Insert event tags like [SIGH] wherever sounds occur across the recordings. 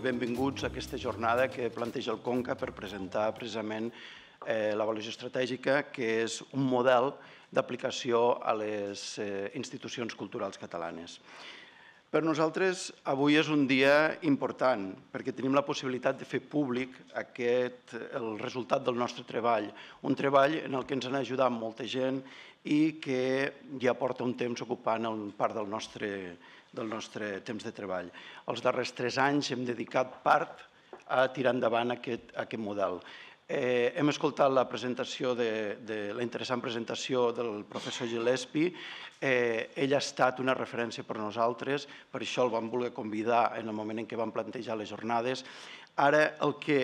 benvinguts a aquesta jornada que planteja el Conca per presentar precisament eh, l'avaluació estratègica, que és un model d'aplicació a les eh, institucions culturals catalanes. Per nosaltres avui és un dia important perquè tenim la possibilitat de fer públic aquest, el resultat del nostre treball, un treball en el que ens han ajudat molta gent i que ja porta un temps ocupant part del nostre, del nostre temps de treball. Els darrers tres anys hem dedicat part a tirar endavant aquest, aquest model. Eh, hem escoltat la presentació de, de la interessant presentació del professor Gillespie. Eh, ell ha estat una referència per nosaltres, per això el vam voler convidar en el moment en què vam plantejar les jornades. Ara el que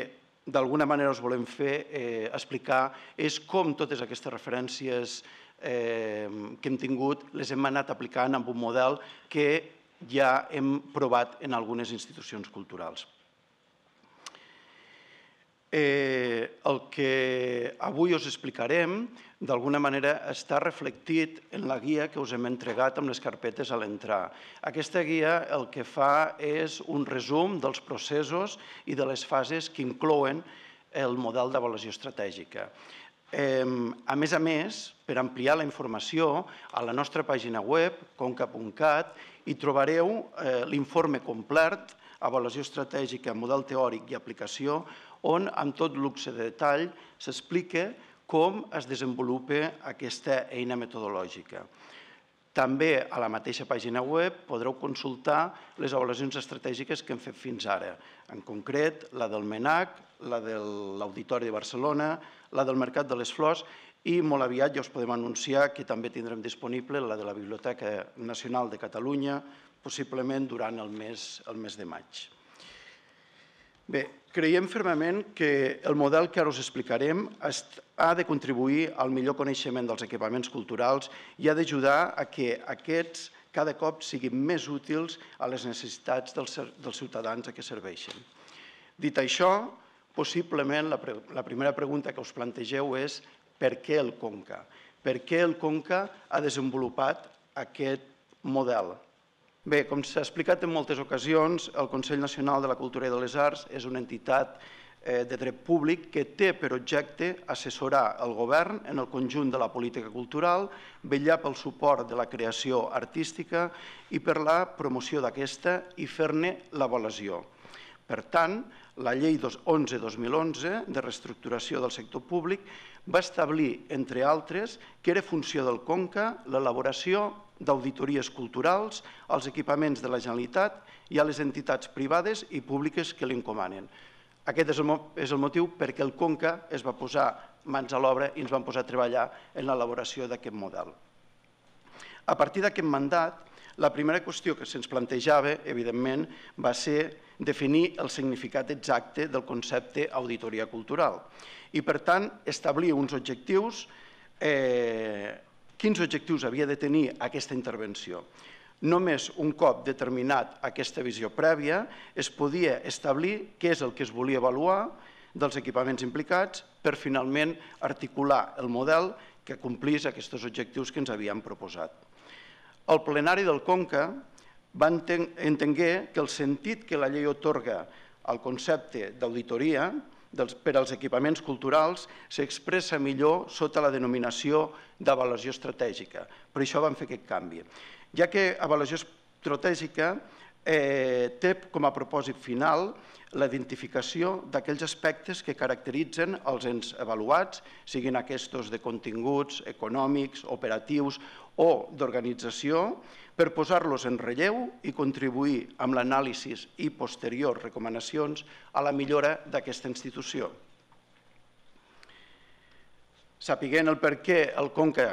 d'alguna manera us volem fer eh, explicar és com totes aquestes referències eh, que hem tingut les hem anat aplicant amb un model que ja hem provat en algunes institucions culturals. Eh, el que avui us explicarem d'alguna manera està reflectit en la guia que us hem entregat amb les carpetes a l'entrar. Aquesta guia el que fa és un resum dels processos i de les fases que inclouen el model d'avaluació estratègica. a més a més, per ampliar la informació, a la nostra pàgina web, conca.cat, hi trobareu eh, l'informe complet, avaluació estratègica, model teòric i aplicació, on amb tot luxe de detall s'explica com es desenvolupa aquesta eina metodològica. També a la mateixa pàgina web podreu consultar les avaluacions estratègiques que hem fet fins ara, en concret la del MENAC, la de l'Auditori de Barcelona, la del Mercat de les Flors i molt aviat ja us podem anunciar que també tindrem disponible la de la Biblioteca Nacional de Catalunya, possiblement durant el mes, el mes de maig. Bé, creiem fermament que el model que ara us explicarem ha de contribuir al millor coneixement dels equipaments culturals i ha d'ajudar a que aquests cada cop siguin més útils a les necessitats dels, dels ciutadans a què serveixen. Dit això, possiblement la primera pregunta que us plantegeu és per què el Conca? Per què el Conca ha desenvolupat aquest model? Bé, com s'ha explicat en moltes ocasions, el Consell Nacional de la Cultura i de les Arts és una entitat eh, de dret públic que té per objecte assessorar el govern en el conjunt de la política cultural, vetllar pel suport de la creació artística i per la promoció d'aquesta i fer-ne l'avaluació. Per tant, la llei 11-2011 de reestructuració del sector públic va establir, entre altres, que era funció del CONCA l'elaboració d'auditories culturals, als equipaments de la Generalitat i a les entitats privades i públiques que l'incomanen. Aquest és el motiu perquè el CONCA es va posar mans a l'obra i ens vam posar a treballar en l'elaboració d'aquest model. A partir d'aquest mandat, la primera qüestió que se'ns plantejava, evidentment, va ser definir el significat exacte del concepte auditoria cultural i, per tant, establir uns objectius eh, Quins objectius havia de tenir aquesta intervenció? Només un cop determinat aquesta visió prèvia es podia establir què és el que es volia avaluar dels equipaments implicats per finalment articular el model que complís aquests objectius que ens havíem proposat. El plenari del Conca va entengué que el sentit que la llei otorga al concepte d'auditoria, dels, per als equipaments culturals s'expressa millor sota la denominació d'avaluació estratègica. Per això vam fer aquest canvi. Ja que avaluació estratègica eh, té com a propòsit final la identificació d'aquells aspectes que caracteritzen els ens avaluats, siguin aquests de continguts, econòmics, operatius o d'organització, per posar-los en relleu i contribuir amb l'anàlisi i posteriors recomanacions a la millora d'aquesta institució. Sapiguent el per què el Conca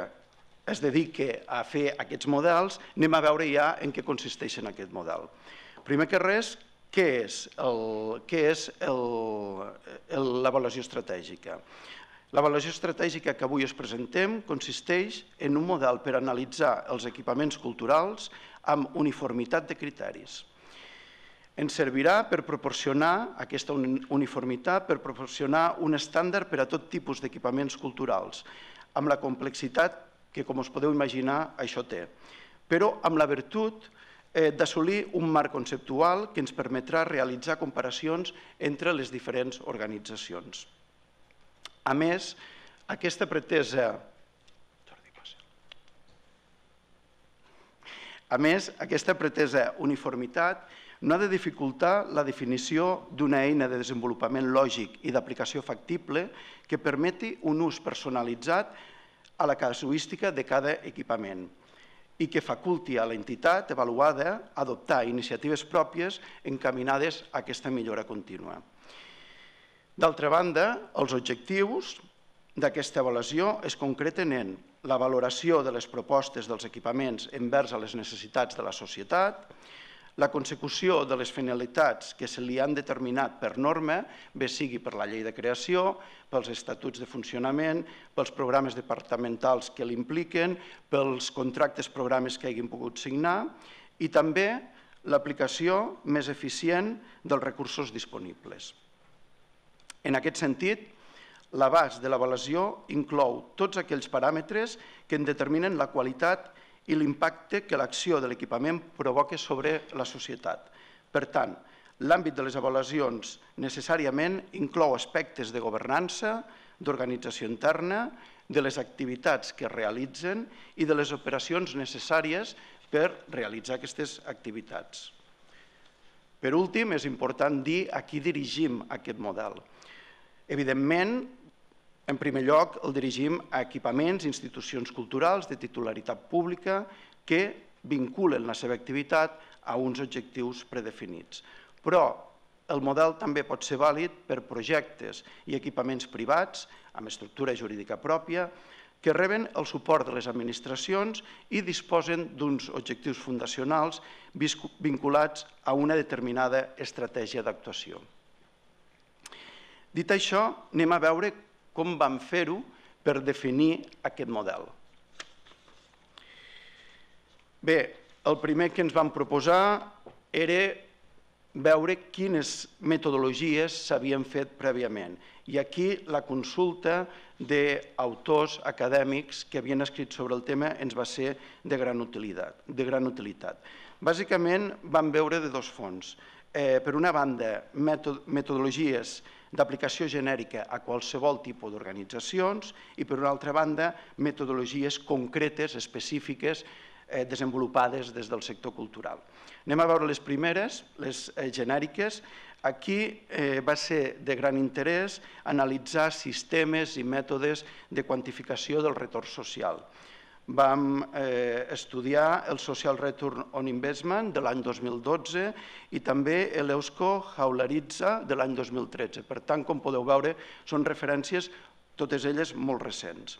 es dedica a fer aquests models, anem a veure ja en què consisteixen aquest model. Primer que res, què és l'avaluació estratègica? La valoració estratègica que avui us presentem consisteix en un model per analitzar els equipaments culturals amb uniformitat de criteris. Ens servirà per proporcionar aquesta uniformitat, per proporcionar un estàndard per a tot tipus d'equipaments culturals, amb la complexitat que, com us podeu imaginar, això té, però amb la virtut eh, d'assolir un marc conceptual que ens permetrà realitzar comparacions entre les diferents organitzacions. A més, aquesta pretesa A més, aquesta pretesa uniformitat no ha de dificultar la definició d'una eina de desenvolupament lògic i d'aplicació factible que permeti un ús personalitzat a la casuística de cada equipament i que faculti a l'entitat avaluada adoptar iniciatives pròpies encaminades a aquesta millora contínua. D'altra banda, els objectius d'aquesta avaluació es concreten en la valoració de les propostes dels equipaments envers a les necessitats de la societat, la consecució de les finalitats que se li han determinat per norma, bé sigui per la llei de creació, pels estatuts de funcionament, pels programes departamentals que l'impliquen, pels contractes programes que hagin pogut signar i també l'aplicació més eficient dels recursos disponibles. En aquest sentit, l'abast de l'avaluació inclou tots aquells paràmetres que en determinen la qualitat i l'impacte que l'acció de l'equipament provoca sobre la societat. Per tant, l'àmbit de les avaluacions necessàriament inclou aspectes de governança, d'organització interna, de les activitats que es realitzen i de les operacions necessàries per realitzar aquestes activitats. Per últim, és important dir a qui dirigim aquest model. Evidentment, en primer lloc, el dirigim a equipaments, institucions culturals de titularitat pública que vinculen la seva activitat a uns objectius predefinits. Però el model també pot ser vàlid per projectes i equipaments privats amb estructura jurídica pròpia que reben el suport de les administracions i disposen d'uns objectius fundacionals vinculats a una determinada estratègia d'actuació. Dit això, anem a veure com van fer-ho per definir aquest model. Bé, el primer que ens van proposar era veure quines metodologies s'havien fet prèviament. I aquí la consulta d'autors acadèmics que havien escrit sobre el tema ens va ser de gran utilitat. De gran utilitat. Bàsicament vam veure de dos fons. Eh, per una banda, metodologies d'aplicació genèrica a qualsevol tipus d'organitzacions i, per una altra banda, metodologies concretes, específiques, eh, desenvolupades des del sector cultural. Anem a veure les primeres, les eh, genèriques. Aquí eh, va ser de gran interès analitzar sistemes i mètodes de quantificació del retorn social vam eh, estudiar el Social Return on Investment de l'any 2012 i també l'Eusco Jaularitza de l'any 2013. Per tant, com podeu veure, són referències totes elles molt recents.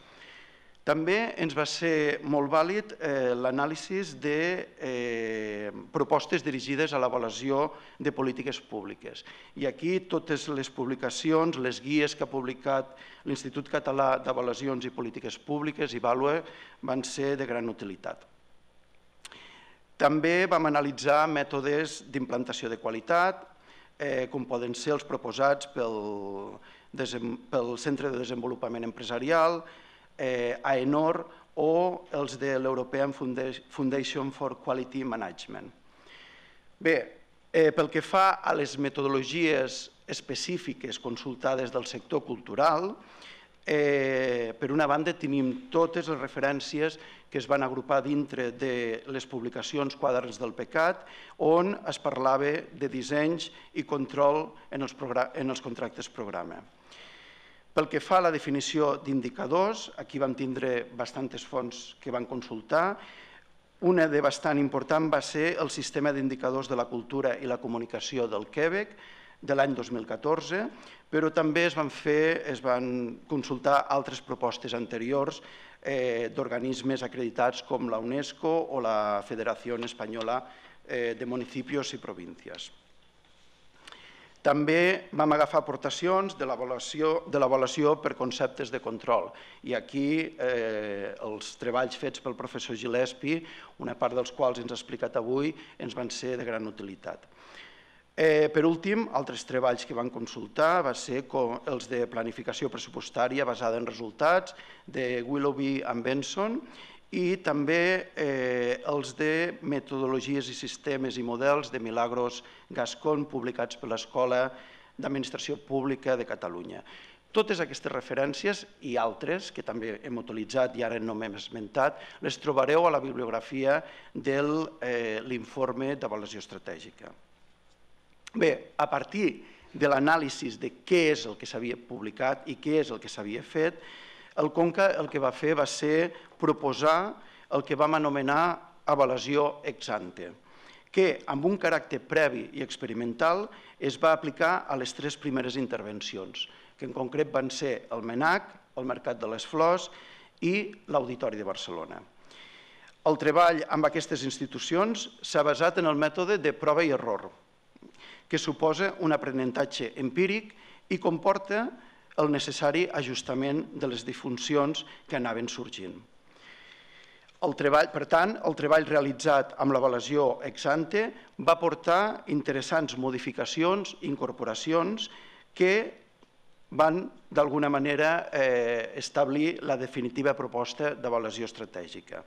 També ens va ser molt vàlid eh, l'anàlisi de eh, propostes dirigides a l'avaluació de polítiques públiques. I aquí totes les publicacions, les guies que ha publicat l'Institut Català d'Avaluacions i Polítiques Públiques, i Value, van ser de gran utilitat. També vam analitzar mètodes d'implantació de qualitat, eh, com poden ser els proposats pel, pel Centre de Desenvolupament Empresarial, eh, AENOR o els de l'European Foundation for Quality Management. Bé, eh, pel que fa a les metodologies específiques consultades del sector cultural, eh, per una banda tenim totes les referències que es van agrupar dintre de les publicacions Quadres del Pecat, on es parlava de dissenys i control en els, en els contractes programa. Pel que fa a la definició d'indicadors, aquí vam tindre bastantes fonts que van consultar. Una de bastant important va ser el sistema d'indicadors de la cultura i la comunicació del Quebec, de l'any 2014, però també es van fer, es van consultar altres propostes anteriors eh, d'organismes acreditats com la UNESCO o la Federació Espanyola eh, de Municipios i Províncies. També vam agafar aportacions de l'avaluació per conceptes de control i aquí eh, els treballs fets pel professor Gillespie, una part dels quals ens ha explicat avui, ens van ser de gran utilitat. Eh, per últim, altres treballs que van consultar va ser els de planificació pressupostària basada en resultats de Willoughby and Benson i també eh, els de metodologies i sistemes i models de Milagros Gascon publicats per l'Escola d'Administració Pública de Catalunya. Totes aquestes referències i altres, que també hem utilitzat i ara no m'hem esmentat, les trobareu a la bibliografia de eh, l'informe d'avaluació estratègica. Bé, a partir de l'anàlisi de què és el que s'havia publicat i què és el que s'havia fet, el Conca el que va fer va ser proposar el que vam anomenar avaluació ex ante, que amb un caràcter previ i experimental es va aplicar a les tres primeres intervencions, que en concret van ser el MENAC, el Mercat de les Flors i l'Auditori de Barcelona. El treball amb aquestes institucions s'ha basat en el mètode de prova i error, que suposa un aprenentatge empíric i comporta el necessari ajustament de les disfuncions que anaven sorgint. El treball, per tant, el treball realitzat amb l'avaluació ex ante va portar interessants modificacions, incorporacions, que van, d'alguna manera, eh, establir la definitiva proposta d'avaluació estratègica.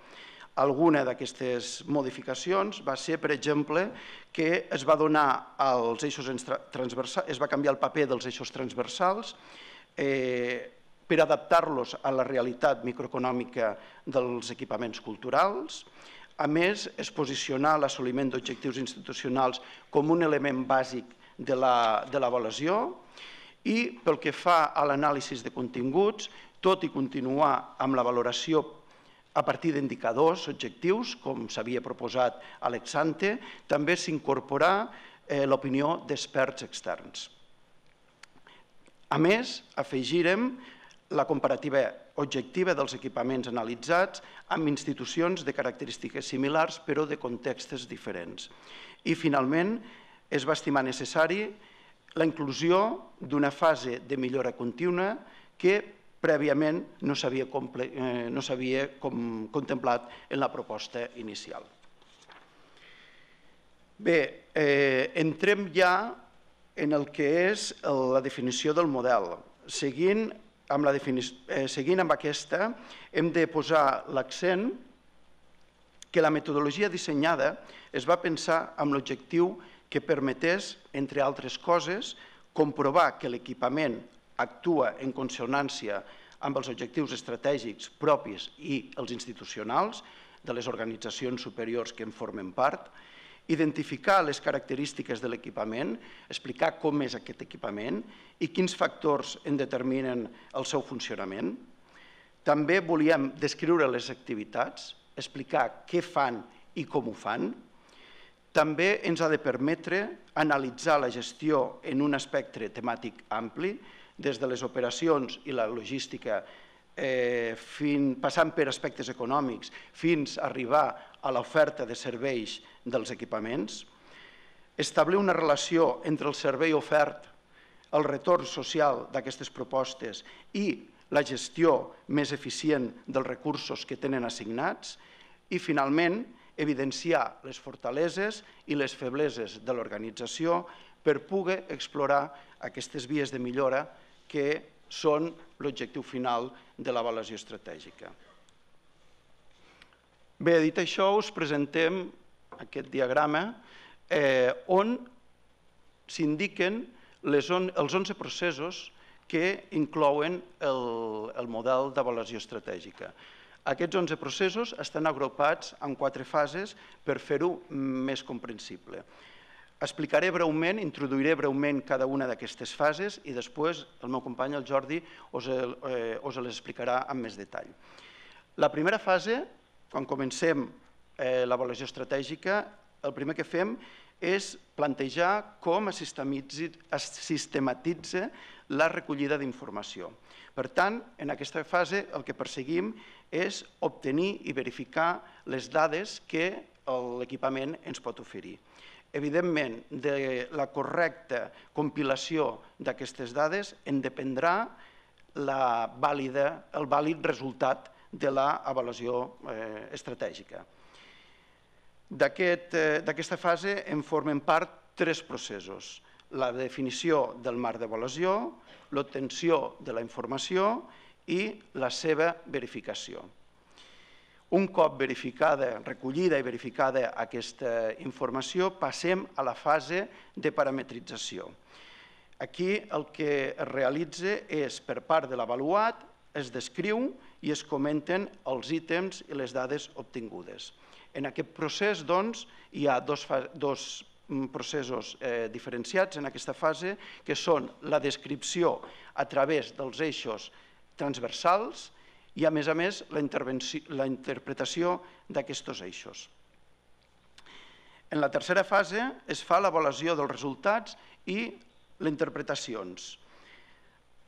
Alguna d'aquestes modificacions va ser, per exemple, que es va donar als eixos transversals, es va canviar el paper dels eixos transversals eh, per adaptar-los a la realitat microeconòmica dels equipaments culturals. A més, es posicionar l'assoliment d'objectius institucionals com un element bàsic de l'avaluació la, i pel que fa a l'anàlisi de continguts, tot i continuar amb la valoració a partir d'indicadors objectius, com s'havia proposat Alexante, també s'incorporar eh, l'opinió d'experts externs. A més, afegirem la comparativa objectiva dels equipaments analitzats amb institucions de característiques similars però de contextes diferents. I, finalment, es va estimar necessari la inclusió d'una fase de millora contínua que prèviament no s'havia eh, no contemplat en la proposta inicial. Bé, eh, entrem ja en el que és la definició del model. Seguint amb, la eh, seguint amb aquesta, hem de posar l'accent que la metodologia dissenyada es va pensar amb l'objectiu que permetés, entre altres coses, comprovar que l'equipament actua en consonància amb els objectius estratègics propis i els institucionals de les organitzacions superiors que en formen part, identificar les característiques de l'equipament, explicar com és aquest equipament i quins factors en determinen el seu funcionament. També volíem descriure les activitats, explicar què fan i com ho fan. També ens ha de permetre analitzar la gestió en un espectre temàtic ampli, des de les operacions i la logística, eh, passant per aspectes econòmics, fins a arribar a l'oferta de serveis dels equipaments, establir una relació entre el servei ofert, el retorn social d'aquestes propostes i la gestió més eficient dels recursos que tenen assignats i, finalment, evidenciar les fortaleses i les febleses de l'organització per poder explorar aquestes vies de millora que són l'objectiu final de l'avaluació estratègica. Bé, dit això, us presentem aquest diagrama eh, on s'indiquen on, els 11 processos que inclouen el, el model d'avaluació estratègica. Aquests 11 processos estan agrupats en quatre fases per fer-ho més comprensible. Explicaré breument, introduiré breument cada una d'aquestes fases i després el meu company, el Jordi, us, eh, us les explicarà amb més detall. La primera fase quan comencem eh, l'avaluació estratègica, el primer que fem és plantejar com es sistematitza la recollida d'informació. Per tant, en aquesta fase el que perseguim és obtenir i verificar les dades que l'equipament ens pot oferir. Evidentment, de la correcta compilació d'aquestes dades en dependrà la vàlida, el vàlid resultat de l'avaluació eh, estratègica. Eh, d'aquesta aquest, fase en formen part tres processos. La definició del marc d'avaluació, l'obtenció de la informació i la seva verificació. Un cop verificada, recollida i verificada aquesta informació, passem a la fase de parametrització. Aquí el que es realitza és, per part de l'avaluat, es descriu i es comenten els ítems i les dades obtingudes. En aquest procés, doncs, hi ha dos, dos mm, processos eh, diferenciats en aquesta fase, que són la descripció a través dels eixos transversals i, a més a més, la, la interpretació d'aquests eixos. En la tercera fase es fa l'avaluació dels resultats i les interpretacions.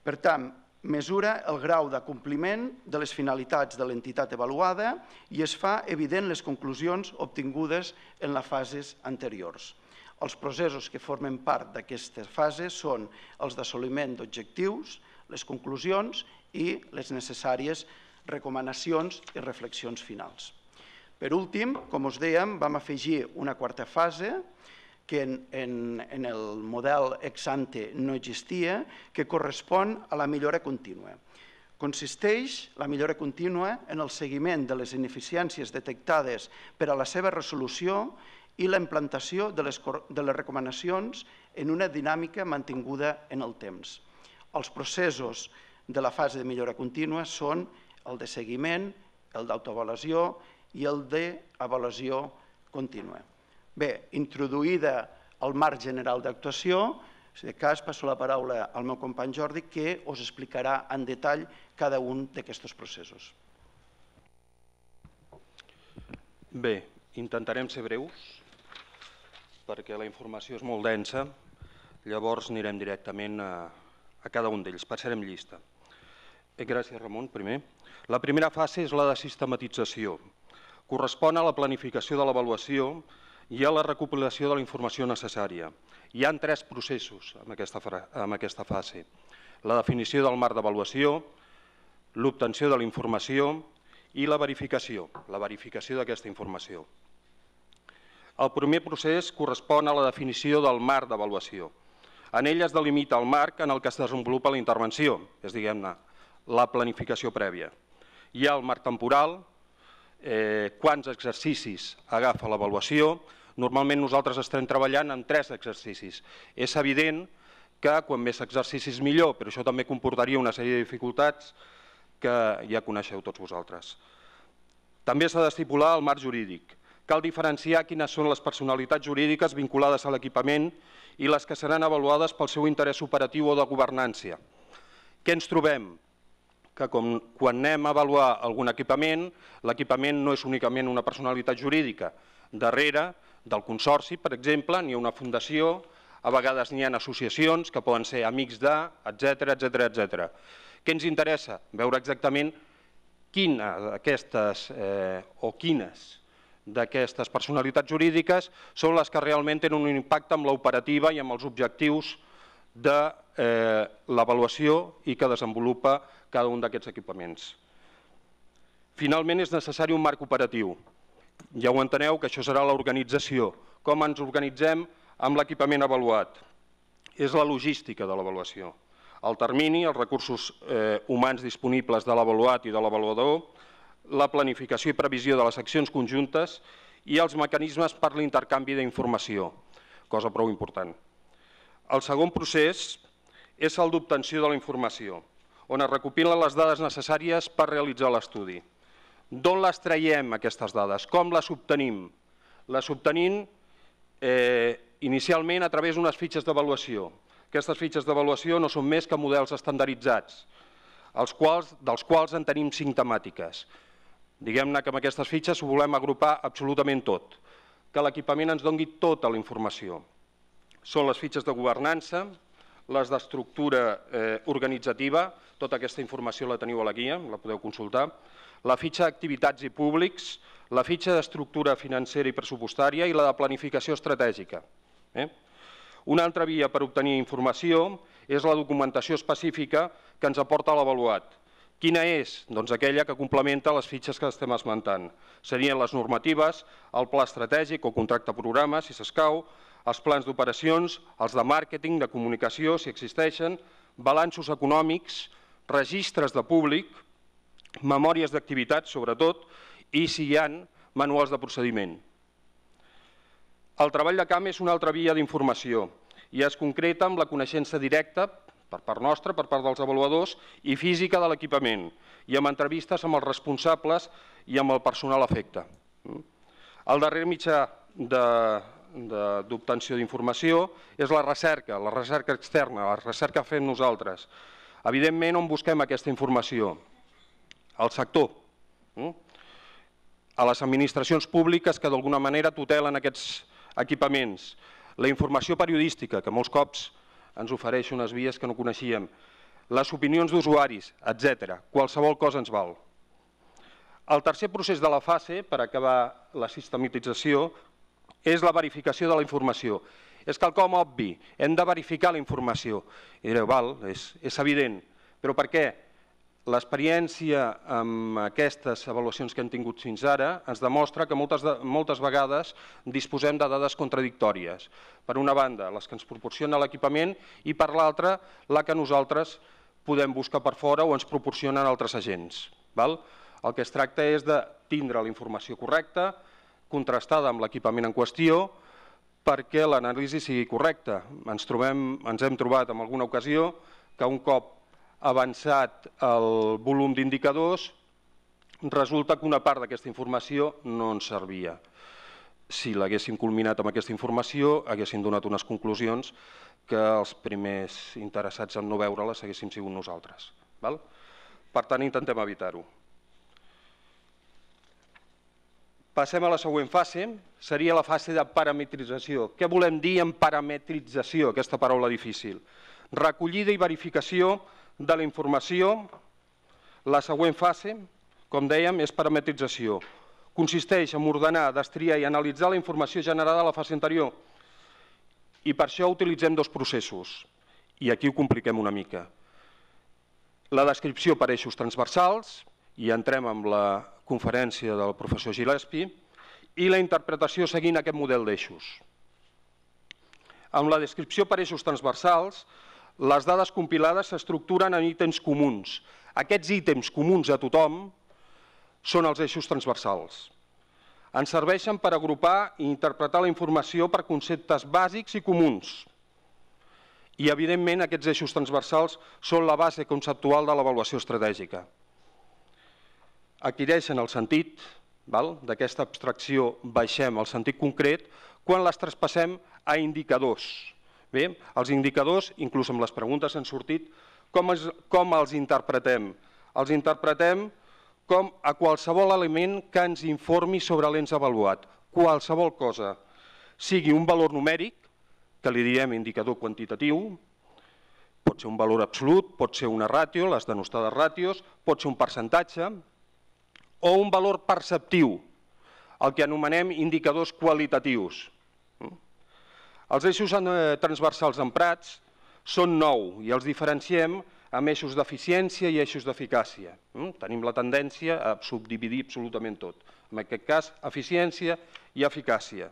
Per tant, mesura el grau de compliment de les finalitats de l'entitat avaluada i es fa evident les conclusions obtingudes en les fases anteriors. Els processos que formen part d'aquesta fase són els d'assoliment d'objectius, les conclusions i les necessàries recomanacions i reflexions finals. Per últim, com us dèiem, vam afegir una quarta fase, que en, en, en el model ex ante no existia, que correspon a la millora contínua. Consisteix la millora contínua en el seguiment de les ineficiències detectades per a la seva resolució i la implantació de les, de les recomanacions en una dinàmica mantinguda en el temps. Els processos de la fase de millora contínua són el de seguiment, el d'autoavaluació i el d'avaluació contínua. Bé, introduïda al marc general d'actuació, de cas passo la paraula al meu company Jordi que us explicarà en detall cada un d'aquests processos. Bé, intentarem ser breus perquè la informació és molt densa, llavors anirem directament a, a cada un d'ells, passarem llista. Eh, gràcies, Ramon, primer. La primera fase és la de sistematització. Correspon a la planificació de l'avaluació i hi ha la recopilació de la informació necessària. Hi han tres processos en aquesta, aquesta fase. La definició del marc d'avaluació, l'obtenció de la informació i la verificació, la verificació d'aquesta informació. El primer procés correspon a la definició del marc d'avaluació. En ell es delimita el marc en el que es desenvolupa la intervenció, és diguem-ne, la planificació prèvia. Hi ha el marc temporal, eh, quants exercicis agafa l'avaluació, Normalment nosaltres estem treballant en tres exercicis. És evident que quan més exercicis millor, però això també comportaria una sèrie de dificultats que ja coneixeu tots vosaltres. També s'ha d'estipular el marc jurídic. Cal diferenciar quines són les personalitats jurídiques vinculades a l'equipament i les que seran avaluades pel seu interès operatiu o de governància. Què ens trobem? Que com, quan anem a avaluar algun equipament, l'equipament no és únicament una personalitat jurídica. Darrere del Consorci, per exemple, ni una fundació, a vegades n'hi ha associacions que poden ser amics de, etc etc etc. Què ens interessa? Veure exactament quina d'aquestes eh, o quines d'aquestes personalitats jurídiques són les que realment tenen un impacte amb l'operativa i amb els objectius de eh, l'avaluació i que desenvolupa cada un d'aquests equipaments. Finalment, és necessari un marc operatiu. Ja ho enteneu que això serà l'organització, com ens organitzem amb l'equipament avaluat. És la logística de l'avaluació. El termini, els recursos eh, humans disponibles de l'avaluat i de l'avaluador, la planificació i previsió de les accions conjuntes i els mecanismes per l'intercanvi d'informació, cosa prou important. El segon procés és el d'obtenció de la informació, on es recopilen les dades necessàries per realitzar l'estudi. D'on les traiem, aquestes dades? Com les obtenim? Les obtenim eh, inicialment a través d'unes fitxes d'avaluació. Aquestes fitxes d'avaluació no són més que models estandarditzats, els quals, dels quals en tenim cinc temàtiques. Diguem-ne que amb aquestes fitxes ho volem agrupar absolutament tot, que l'equipament ens dongui tota la informació. Són les fitxes de governança, les d'estructura eh, organitzativa, tota aquesta informació la teniu a la guia, la podeu consultar, la fitxa d'activitats i públics, la fitxa d'estructura financera i pressupostària i la de planificació estratègica. Eh? Una altra via per obtenir informació és la documentació específica que ens aporta l'avaluat. Quina és? Doncs aquella que complementa les fitxes que estem esmentant. Serien les normatives, el pla estratègic o contracte programa, si s'escau, els plans d'operacions, els de màrqueting, de comunicació, si existeixen, balanços econòmics, registres de públic, memòries d'activitat, sobretot, i si hi han manuals de procediment. El treball de camp és una altra via d'informació i es concreta amb la coneixença directa per part nostra, per part dels avaluadors, i física de l'equipament, i amb entrevistes amb els responsables i amb el personal afecte. El darrer mitjà d'obtenció d'informació és la recerca, la recerca externa, la recerca que fem nosaltres. Evidentment, on busquem aquesta informació? al sector, mm? a les administracions públiques que d'alguna manera tutelen aquests equipaments, la informació periodística, que molts cops ens ofereix unes vies que no coneixíem, les opinions d'usuaris, etc. Qualsevol cosa ens val. El tercer procés de la fase, per acabar la sistematització, és la verificació de la informació. És quelcom obvi, hem de verificar la informació. I direu, val, és, és evident, però per què? L'experiència amb aquestes avaluacions que hem tingut fins ara ens demostra que moltes, de, moltes vegades disposem de dades contradictòries. Per una banda, les que ens proporciona l'equipament i per l'altra, la que nosaltres podem buscar per fora o ens proporcionen altres agents. Val? El que es tracta és de tindre la informació correcta, contrastada amb l'equipament en qüestió, perquè l'anàlisi sigui correcta. Ens, trobem, ens hem trobat en alguna ocasió que un cop avançat el volum d'indicadors, resulta que una part d'aquesta informació no ens servia. Si l'haguéssim culminat amb aquesta informació, haguéssim donat unes conclusions que els primers interessats en no veure-les haguéssim sigut nosaltres. Val? Per tant, intentem evitar-ho. Passem a la següent fase, seria la fase de parametrització. Què volem dir en parametrització, aquesta paraula difícil? Recollida i verificació de de la informació, la següent fase, com dèiem, és parametrització. Consisteix en ordenar, destriar i analitzar la informació generada a la fase anterior. I per això utilitzem dos processos. I aquí ho compliquem una mica. La descripció per eixos transversals, i entrem amb la conferència del professor Gillespie, i la interpretació seguint aquest model d'eixos. Amb la descripció per eixos transversals, les dades compilades s'estructuren en ítems comuns. Aquests ítems comuns a tothom són els eixos transversals. Ens serveixen per agrupar i interpretar la informació per conceptes bàsics i comuns. I, evidentment, aquests eixos transversals són la base conceptual de l'avaluació estratègica. Adquireixen el sentit, d'aquesta abstracció baixem al sentit concret, quan les traspassem a indicadors, Bé, els indicadors, inclús amb les preguntes han sortit, com, es, com els interpretem? Els interpretem com a qualsevol element que ens informi sobre l'ens avaluat, qualsevol cosa, sigui un valor numèric, que li diem indicador quantitatiu, pot ser un valor absolut, pot ser una ràtio, les denostades ràtios, pot ser un percentatge, o un valor perceptiu, el que anomenem indicadors qualitatius. Els eixos eh, transversals emprats són nou i els diferenciem amb eixos d'eficiència i eixos d'eficàcia. Mm? Tenim la tendència a subdividir absolutament tot. En aquest cas, eficiència i eficàcia.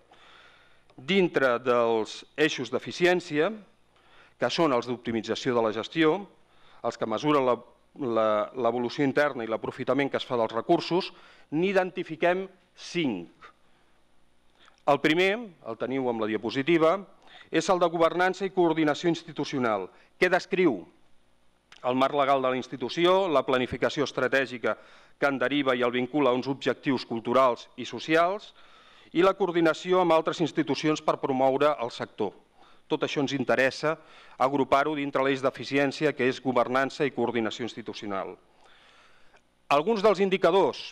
Dintre dels eixos d'eficiència, que són els d'optimització de la gestió, els que mesuren l'evolució interna i l'aprofitament que es fa dels recursos, n'identifiquem cinc. El primer, el teniu amb la diapositiva, és el de governança i coordinació institucional, Què descriu el marc legal de la institució, la planificació estratègica que en deriva i el vincula a uns objectius culturals i socials, i la coordinació amb altres institucions per promoure el sector. Tot això ens interessa agrupar-ho dintre l'eix d'eficiència que és governança i coordinació institucional. Alguns dels indicadors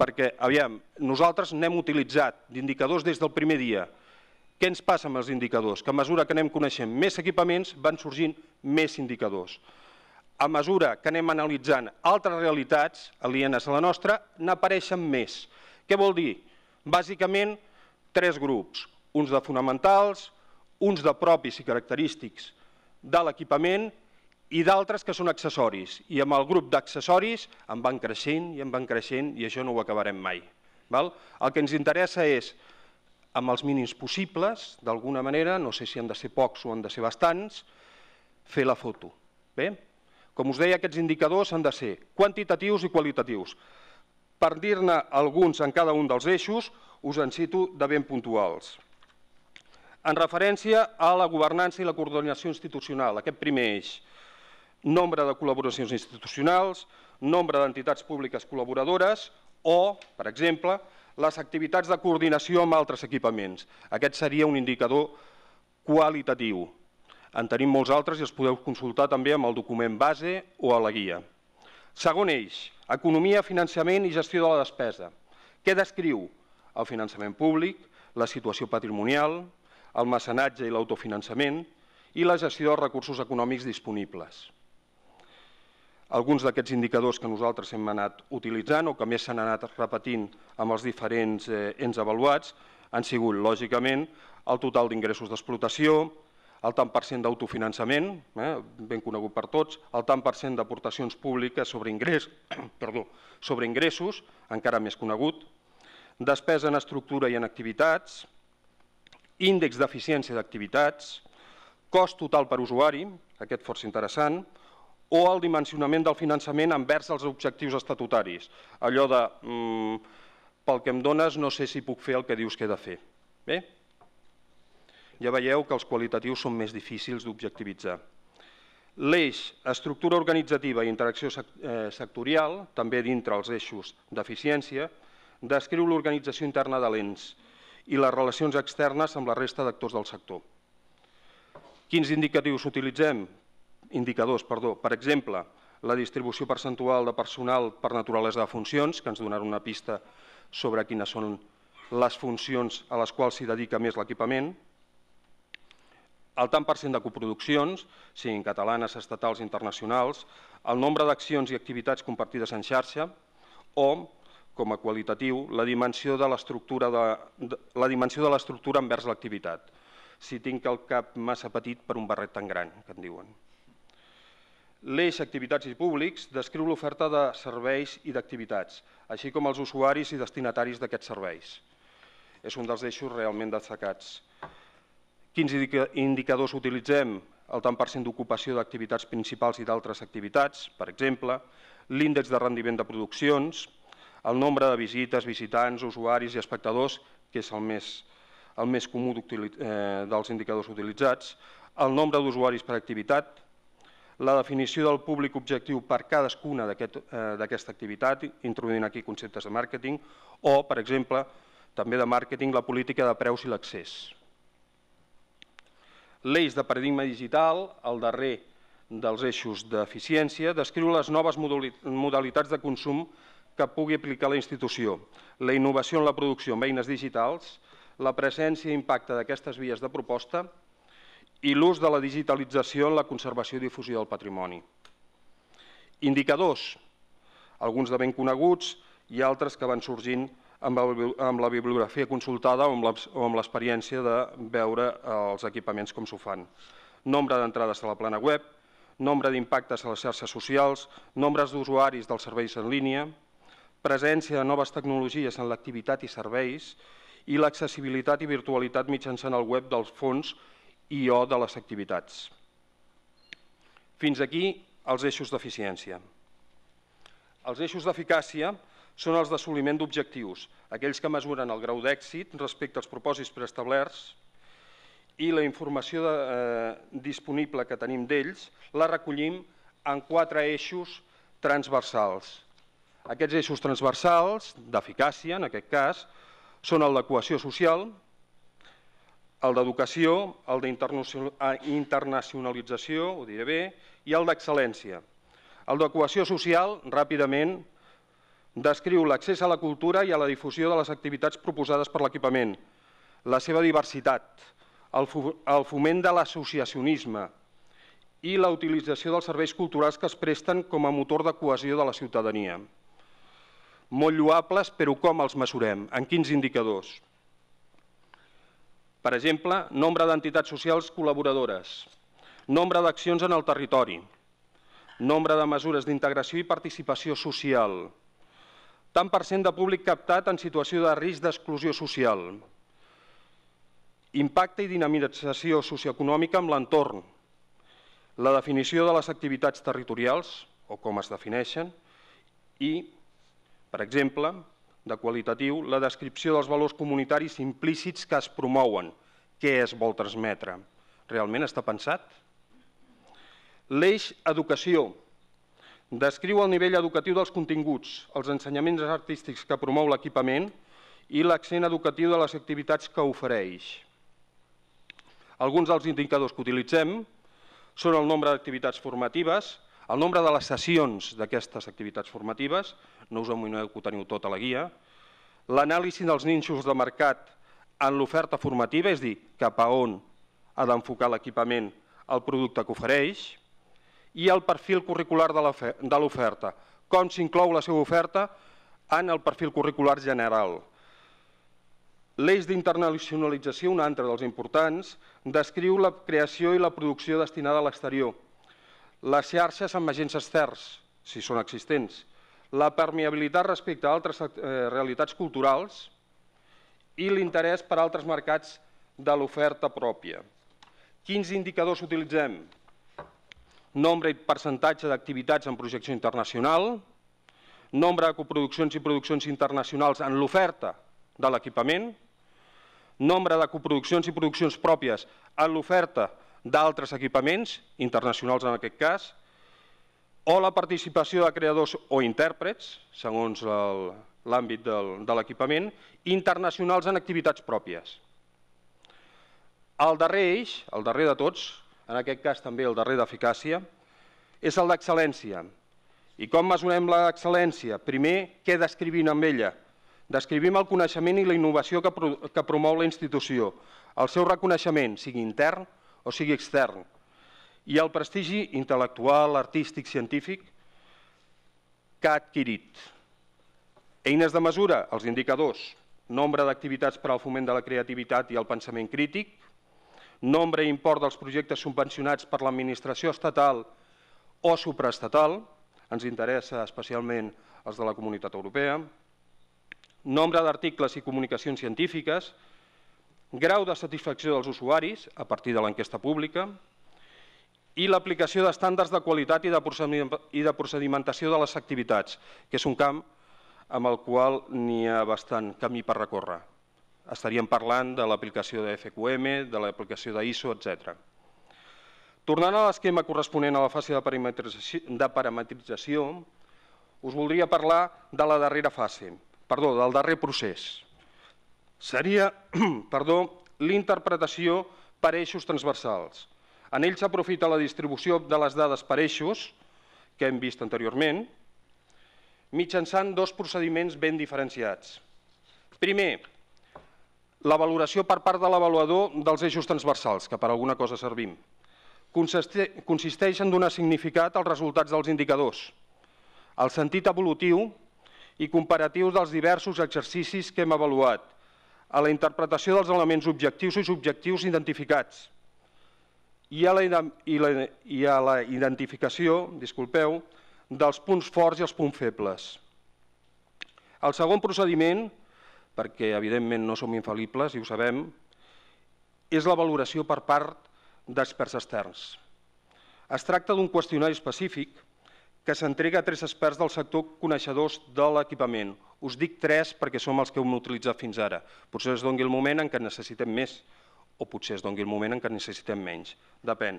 perquè, aviam, nosaltres n'hem utilitzat d'indicadors des del primer dia. Què ens passa amb els indicadors? Que a mesura que anem coneixent més equipaments van sorgint més indicadors. A mesura que anem analitzant altres realitats alienes a la nostra, n'apareixen més. Què vol dir? Bàsicament, tres grups. Uns de fonamentals, uns de propis i característics de l'equipament i d'altres que són accessoris. I amb el grup d'accessoris en van creixent i en van creixent i això no ho acabarem mai. Val? El que ens interessa és, amb els mínims possibles, d'alguna manera, no sé si han de ser pocs o han de ser bastants, fer la foto. Bé? Com us deia, aquests indicadors han de ser quantitatius i qualitatius. Per dir-ne alguns en cada un dels eixos, us en cito de ben puntuals. En referència a la governança i la coordinació institucional, aquest primer eix, nombre de col·laboracions institucionals, nombre d'entitats públiques col·laboradores o, per exemple, les activitats de coordinació amb altres equipaments. Aquest seria un indicador qualitatiu. En tenim molts altres i els podeu consultar també amb el document base o a la guia. Segon eix, economia, finançament i gestió de la despesa. Què descriu? El finançament públic, la situació patrimonial, el mecenatge i l'autofinançament i la gestió dels recursos econòmics disponibles alguns d'aquests indicadors que nosaltres hem anat utilitzant o que més s'han anat repetint amb els diferents eh, ens avaluats han sigut, lògicament, el total d'ingressos d'explotació, el tant per cent d'autofinançament, eh, ben conegut per tots, el tant per cent d'aportacions públiques sobre, ingrés, [CLEARS THROAT] perdó, sobre ingressos, encara més conegut, despesa en estructura i en activitats, índex d'eficiència d'activitats, cost total per usuari, aquest força interessant, o el dimensionament del finançament envers els objectius estatutaris. Allò de, mm, pel que em dones no sé si puc fer el que dius que he de fer. Bé? Ja veieu que els qualitatius són més difícils d'objectivitzar. L'eix estructura organitzativa i interacció eh, sectorial, també dintre els eixos d'eficiència, descriu l'organització interna de l'ENS i les relacions externes amb la resta d'actors del sector. Quins indicatius utilitzem? indicadors. Perdó. Per exemple, la distribució percentual de personal per naturalesa de funcions, que ens donarà una pista sobre quines són les funcions a les quals s'hi dedica més l'equipament, el tant per cent de coproduccions, siguin catalanes, estatals, internacionals, el nombre d'accions i activitats compartides en xarxa o, com a qualitatiu, la dimensió de l'estructura envers l'activitat. Si tinc el cap massa petit per un barret tan gran, que en diuen l'eix activitats i públics descriu l'oferta de serveis i d'activitats, així com els usuaris i destinataris d'aquests serveis. És un dels eixos realment destacats. Quins indicadors utilitzem? El tant per cent d'ocupació d'activitats principals i d'altres activitats, per exemple, l'índex de rendiment de produccions, el nombre de visites, visitants, usuaris i espectadors, que és el més, el més comú eh, dels indicadors utilitzats, el nombre d'usuaris per activitat, la definició del públic objectiu per cadascuna eh, d'aquesta activitat, introduint aquí conceptes de màrqueting, o, per exemple, també de màrqueting, la política de preus i l'accés. L'eix de paradigma digital, el darrer dels eixos d'eficiència, descriu les noves modalitats de consum que pugui aplicar la institució, la innovació en la producció amb eines digitals, la presència i impacte d'aquestes vies de proposta, i l'ús de la digitalització en la conservació i difusió del patrimoni. Indicadors, alguns de ben coneguts i altres que van sorgint amb la bibliografia consultada o amb l'experiència de veure eh, els equipaments com s'ho fan. Nombre d'entrades a la plana web, nombre d'impactes a les xarxes socials, nombres d'usuaris dels serveis en línia, presència de noves tecnologies en l'activitat i serveis i l'accessibilitat i virtualitat mitjançant el web dels fons i o de les activitats. Fins aquí els eixos d'eficiència. Els eixos d'eficàcia són els d'assoliment d'objectius, aquells que mesuren el grau d'èxit respecte als propòsits preestablerts i la informació de, eh, disponible que tenim d'ells la recollim en quatre eixos transversals. Aquests eixos transversals d'eficàcia, en aquest cas, són el de cohesió social, el d'educació, el d'internacionalització, ah, ho diré bé, i el d'excel·lència. El d'equació social, ràpidament, descriu l'accés a la cultura i a la difusió de les activitats proposades per l'equipament, la seva diversitat, el, foment de l'associacionisme i la utilització dels serveis culturals que es presten com a motor de cohesió de la ciutadania. Molt lloables, però com els mesurem? En quins indicadors? Per exemple, nombre d'entitats socials col·laboradores, nombre d'accions en el territori, nombre de mesures d'integració i participació social, tant per cent de públic captat en situació de risc d'exclusió social, impacte i dinamització socioeconòmica amb l'entorn, la definició de les activitats territorials, o com es defineixen, i, per exemple, de qualitatiu, la descripció dels valors comunitaris implícits que es promouen, què es vol transmetre. Realment està pensat? L'eix educació descriu el nivell educatiu dels continguts, els ensenyaments artístics que promou l'equipament i l'accent educatiu de les activitats que ofereix. Alguns dels indicadors que utilitzem són el nombre d'activitats formatives, el nombre de les sessions d'aquestes activitats formatives, no us amoïneu que ho teniu tot a la guia, l'anàlisi dels nínxols de mercat en l'oferta formativa, és dir, cap a on ha d'enfocar l'equipament el producte que ofereix, i el perfil curricular de l'oferta, com s'inclou la seva oferta en el perfil curricular general. L'eix d'internacionalització, un altre dels importants, descriu la creació i la producció destinada a l'exterior, les xarxes amb agents externs, si són existents, la permeabilitat respecte a altres eh, realitats culturals i l'interès per altres mercats de l'oferta pròpia. Quins indicadors utilitzem? Nombre i percentatge d'activitats en projecció internacional, nombre de coproduccions i produccions internacionals en l'oferta de l'equipament, nombre de coproduccions i produccions pròpies en l'oferta d'altres equipaments, internacionals en aquest cas, o la participació de creadors o intèrprets, segons l'àmbit de l'equipament, internacionals en activitats pròpies. El darrer eix, el darrer de tots, en aquest cas també el darrer d'eficàcia, és el d'excel·lència. I com mesurem l'excel·lència? Primer, què descrivim amb ella? Descrivim el coneixement i la innovació que, que promou la institució, el seu reconeixement, sigui intern o sigui extern i el prestigi intel·lectual, artístic, científic que ha adquirit. Eines de mesura, els indicadors, nombre d'activitats per al foment de la creativitat i el pensament crític, nombre i import dels projectes subvencionats per l'administració estatal o supraestatal, ens interessa especialment els de la comunitat europea, nombre d'articles i comunicacions científiques, grau de satisfacció dels usuaris a partir de l'enquesta pública, i l'aplicació d'estàndards de qualitat i de procedimentació de les activitats, que és un camp amb el qual n'hi ha bastant camí per recórrer. Estaríem parlant de l'aplicació de FQM, de l'aplicació d'ISO, etc. Tornant a l'esquema corresponent a la fase de parametrització, de parametrització, us voldria parlar de la darrera fase, perdó, del darrer procés. Seria, [CLEARS THROAT] perdó, l'interpretació per eixos transversals, en ell s'aprofita la distribució de les dades per eixos, que hem vist anteriorment, mitjançant dos procediments ben diferenciats. Primer, la valoració per part de l'avaluador dels eixos transversals, que per alguna cosa servim. Consisteix en donar significat als resultats dels indicadors, el sentit evolutiu i comparatiu dels diversos exercicis que hem avaluat, a la interpretació dels elements objectius i subjectius identificats, i a la, i la, i a la identificació disculpeu, dels punts forts i els punts febles. El segon procediment, perquè evidentment no som infal·libles i ho sabem, és la valoració per part d'experts externs. Es tracta d'un qüestionari específic que s'entrega a tres experts del sector coneixedors de l'equipament. Us dic tres perquè som els que hem utilitzat fins ara. Potser es doni el moment en què necessitem més, o potser es doni el moment en què necessitem menys. Depèn.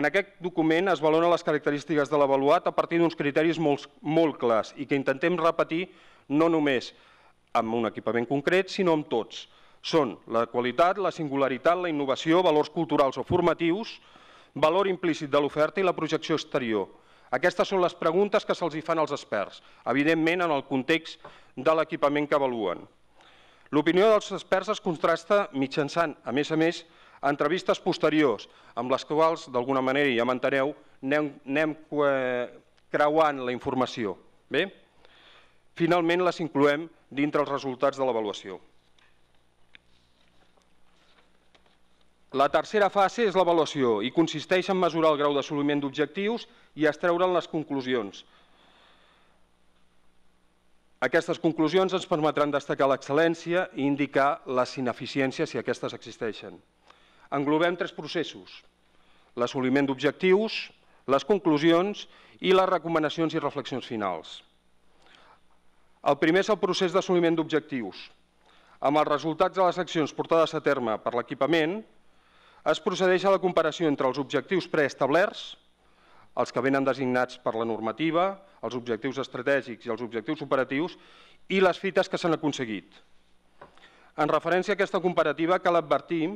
En aquest document es valoren les característiques de l'avaluat a partir d'uns criteris molt, molt clars i que intentem repetir no només amb un equipament concret, sinó amb tots. Són la qualitat, la singularitat, la innovació, valors culturals o formatius, valor implícit de l'oferta i la projecció exterior. Aquestes són les preguntes que se'ls fan als experts, evidentment en el context de l'equipament que avaluen. L'opinió dels experts es contrasta mitjançant, a més a més, entrevistes posteriors, amb les quals, d'alguna manera, ja m'enteneu, anem, eh, creuant la informació. Bé? Finalment les incloem dintre els resultats de l'avaluació. La tercera fase és l'avaluació i consisteix en mesurar el grau d'assoliment d'objectius i extreure'n les conclusions, aquestes conclusions ens permetran destacar l'excel·lència i indicar les ineficiències si aquestes existeixen. Englobem tres processos, l'assoliment d'objectius, les conclusions i les recomanacions i reflexions finals. El primer és el procés d'assoliment d'objectius. Amb els resultats de les accions portades a terme per l'equipament, es procedeix a la comparació entre els objectius preestablerts els que venen designats per la normativa, els objectius estratègics i els objectius operatius i les fites que s'han aconseguit. En referència a aquesta comparativa cal advertir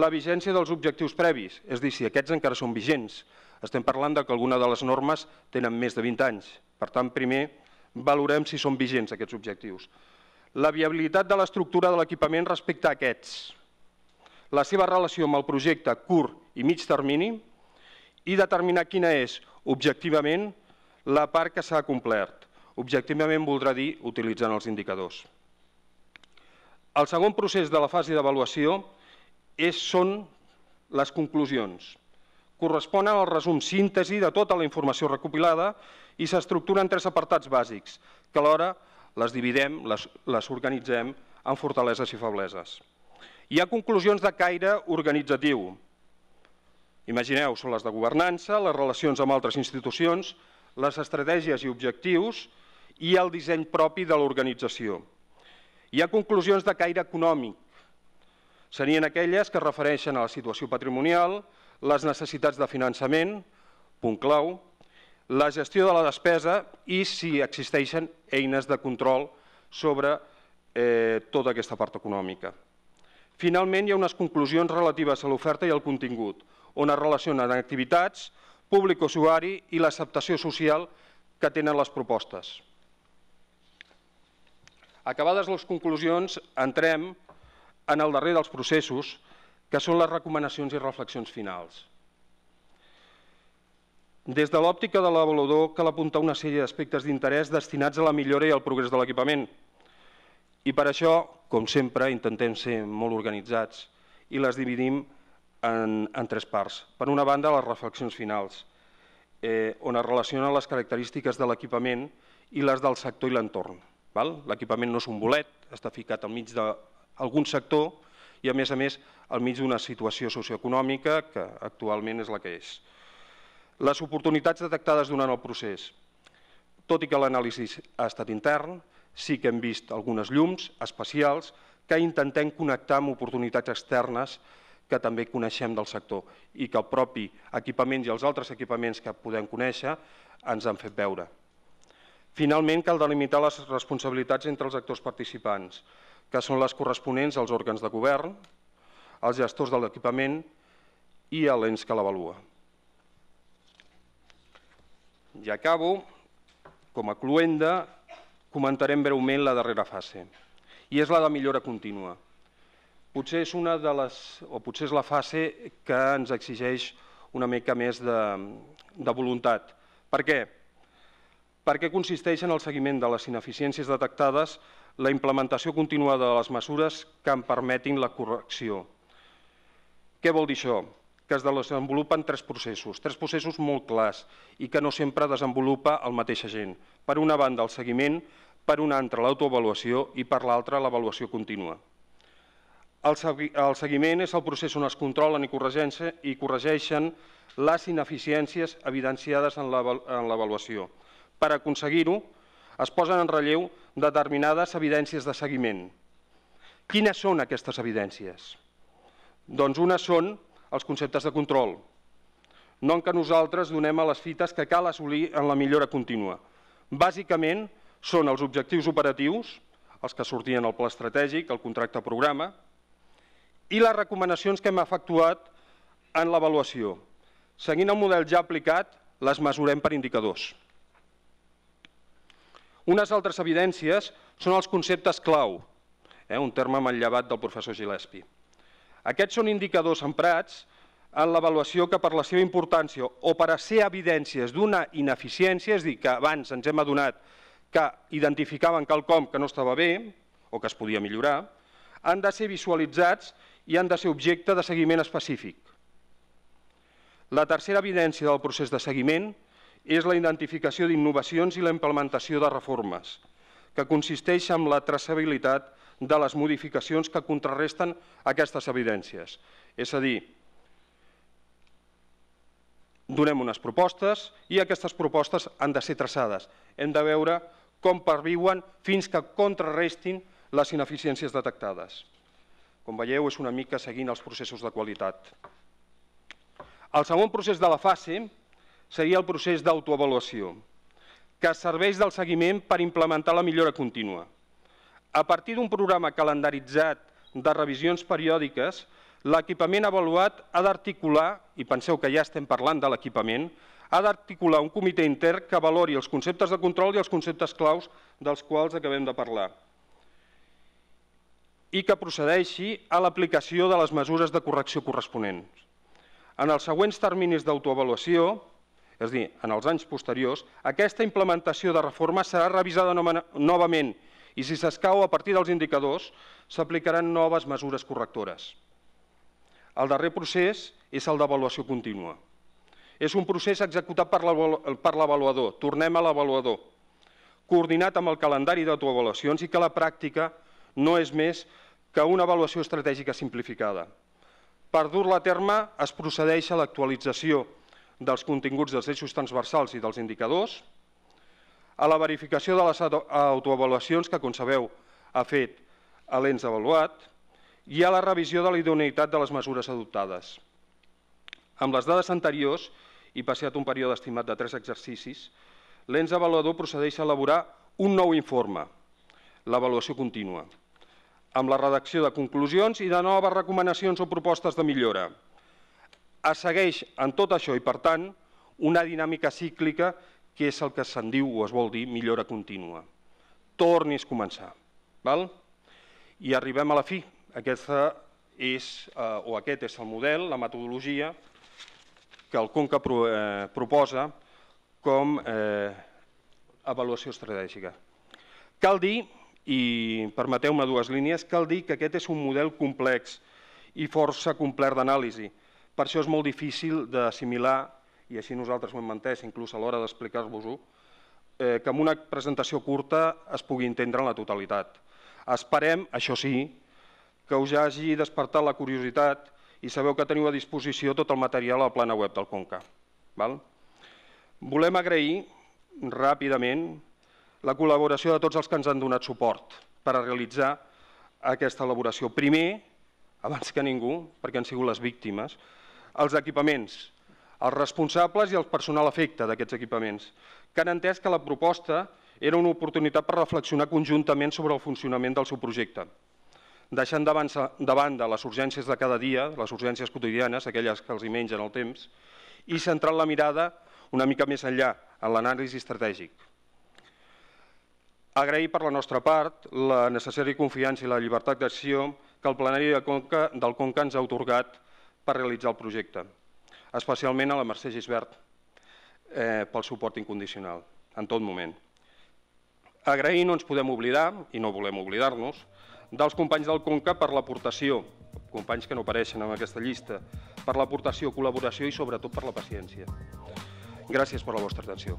la vigència dels objectius previs, és a dir, si aquests encara són vigents. Estem parlant de que alguna de les normes tenen més de 20 anys. Per tant, primer valorem si són vigents aquests objectius. La viabilitat de l'estructura de l'equipament respecte a aquests. La seva relació amb el projecte curt i mig termini, i determinar quina és, objectivament, la part que s'ha complert. Objectivament voldrà dir utilitzant els indicadors. El segon procés de la fase d'avaluació són les conclusions. Corresponen al resum síntesi de tota la informació recopilada i s'estructura en tres apartats bàsics, que alhora les dividem, les, les organitzem en fortaleses i febleses. Hi ha conclusions de caire organitzatiu, Imagineu, són les de governança, les relacions amb altres institucions, les estratègies i objectius i el disseny propi de l'organització. Hi ha conclusions de caire econòmic. Serien aquelles que refereixen a la situació patrimonial, les necessitats de finançament, punt clau, la gestió de la despesa i si existeixen eines de control sobre eh, tota aquesta part econòmica. Finalment, hi ha unes conclusions relatives a l'oferta i al contingut on es relacionen activitats, públic usuari i l'acceptació social que tenen les propostes. Acabades les conclusions, entrem en el darrer dels processos, que són les recomanacions i reflexions finals. Des de l'òptica de l'avaluador cal apuntar una sèrie d'aspectes d'interès destinats a la millora i al progrés de l'equipament. I per això, com sempre, intentem ser molt organitzats i les dividim en en, en tres parts. Per una banda, les reflexions finals, eh, on es relacionen les característiques de l'equipament i les del sector i l'entorn. L'equipament no és un bolet, està ficat al mig d'algun sector i, a més a més, al mig d'una situació socioeconòmica que actualment és la que és. Les oportunitats detectades durant el procés. Tot i que l'anàlisi ha estat intern, sí que hem vist algunes llums especials que intentem connectar amb oportunitats externes que també coneixem del sector i que el propi equipament i els altres equipaments que podem conèixer ens han fet veure. Finalment, cal delimitar les responsabilitats entre els actors participants, que són les corresponents als òrgans de govern, als gestors de l'equipament i a l'ens que l'avalua. I acabo, com a cluenda, comentarem breument la darrera fase, i és la de millora contínua potser és una de les, o potser és la fase que ens exigeix una mica més de, de voluntat. Per què? Perquè consisteix en el seguiment de les ineficiències detectades, la implementació continuada de les mesures que en permetin la correcció. Què vol dir això? Que es desenvolupen tres processos, tres processos molt clars i que no sempre desenvolupa el mateix agent. Per una banda, el seguiment, per una altra, l'autoavaluació i per l'altra, l'avaluació contínua. El, el seguiment és el procés on es controlen i corregeixen, i corregeixen les ineficiències evidenciades en l'avaluació. Per aconseguir-ho, es posen en relleu determinades evidències de seguiment. Quines són aquestes evidències? Doncs unes són els conceptes de control, no en que nosaltres donem a les fites que cal assolir en la millora contínua. Bàsicament, són els objectius operatius, els que sortien al pla estratègic, al contracte programa, i les recomanacions que hem efectuat en l'avaluació. Seguint el model ja aplicat, les mesurem per indicadors. Unes altres evidències són els conceptes clau, eh, un terme manllevat del professor Gilespi. Aquests són indicadors emprats en l'avaluació que per la seva importància o per a ser evidències d'una ineficiència, és dir, que abans ens hem adonat que identificaven quelcom que no estava bé o que es podia millorar, han de ser visualitzats i han de ser objecte de seguiment específic. La tercera evidència del procés de seguiment és la identificació d'innovacions i la implementació de reformes, que consisteix en la traçabilitat de les modificacions que contrarresten aquestes evidències. És a dir, donem unes propostes i aquestes propostes han de ser traçades. Hem de veure com perviuen fins que contrarrestin les ineficiències detectades. Com veieu, és una mica seguint els processos de qualitat. El segon procés de la fase seria el procés d'autoavaluació, que serveix del seguiment per implementar la millora contínua. A partir d'un programa calendaritzat de revisions periòdiques, l'equipament avaluat ha d'articular, i penseu que ja estem parlant de l'equipament, ha d'articular un comitè intern que valori els conceptes de control i els conceptes claus dels quals acabem de parlar i que procedeixi a l'aplicació de les mesures de correcció corresponents. En els següents terminis d'autoavaluació, és a dir, en els anys posteriors, aquesta implementació de reforma serà revisada novament i si s'escau a partir dels indicadors s'aplicaran noves mesures correctores. El darrer procés és el d'avaluació contínua. És un procés executat per l'avaluador, tornem a l'avaluador, coordinat amb el calendari d'autoavaluacions i que la pràctica no és més que una avaluació estratègica simplificada. Per dur-la a terme es procedeix a l'actualització dels continguts dels eixos transversals i dels indicadors, a la verificació de les autoavaluacions que, com sabeu, ha fet l'ens avaluat i a la revisió de la idoneïtat de les mesures adoptades. Amb les dades anteriors, i passat un període estimat de tres exercicis, l'ens avaluador procedeix a elaborar un nou informe, l'avaluació contínua, amb la redacció de conclusions i de noves recomanacions o propostes de millora. Es segueix en tot això i, per tant, una dinàmica cíclica que és el que se'n diu o es vol dir millora contínua. Tornis a començar. Val? I arribem a la fi. Aquesta és, eh, o aquest és el model, la metodologia que el Conca pro, eh, proposa com eh, avaluació estratègica. Cal dir i permeteu-me dues línies, cal dir que aquest és un model complex i força complet d'anàlisi. Per això és molt difícil d'assimilar, i així nosaltres ho hem entès inclús a l'hora d'explicar-vos-ho, eh, que amb una presentació curta es pugui entendre en la totalitat. Esperem, això sí, que us hagi despertat la curiositat i sabeu que teniu a disposició tot el material a la plana web del Conca. Val? Volem agrair ràpidament la col·laboració de tots els que ens han donat suport per a realitzar aquesta elaboració. Primer, abans que ningú, perquè han sigut les víctimes, els equipaments, els responsables i el personal afecte d'aquests equipaments, que han entès que la proposta era una oportunitat per reflexionar conjuntament sobre el funcionament del seu projecte, deixant de banda les urgències de cada dia, les urgències quotidianes, aquelles que els hi mengen el temps, i centrant la mirada una mica més enllà en l'anàlisi estratègic Agrair per la nostra part la necessària confiança i la llibertat d'acció que el plenari del Conca ens ha otorgat per realitzar el projecte, especialment a la Mercè Gisbert eh, pel suport incondicional, en tot moment. Agrair no ens podem oblidar, i no volem oblidar-nos, dels companys del Conca per l'aportació, companys que no apareixen en aquesta llista, per l'aportació, col·laboració i sobretot per la paciència. Gràcies per la vostra atenció.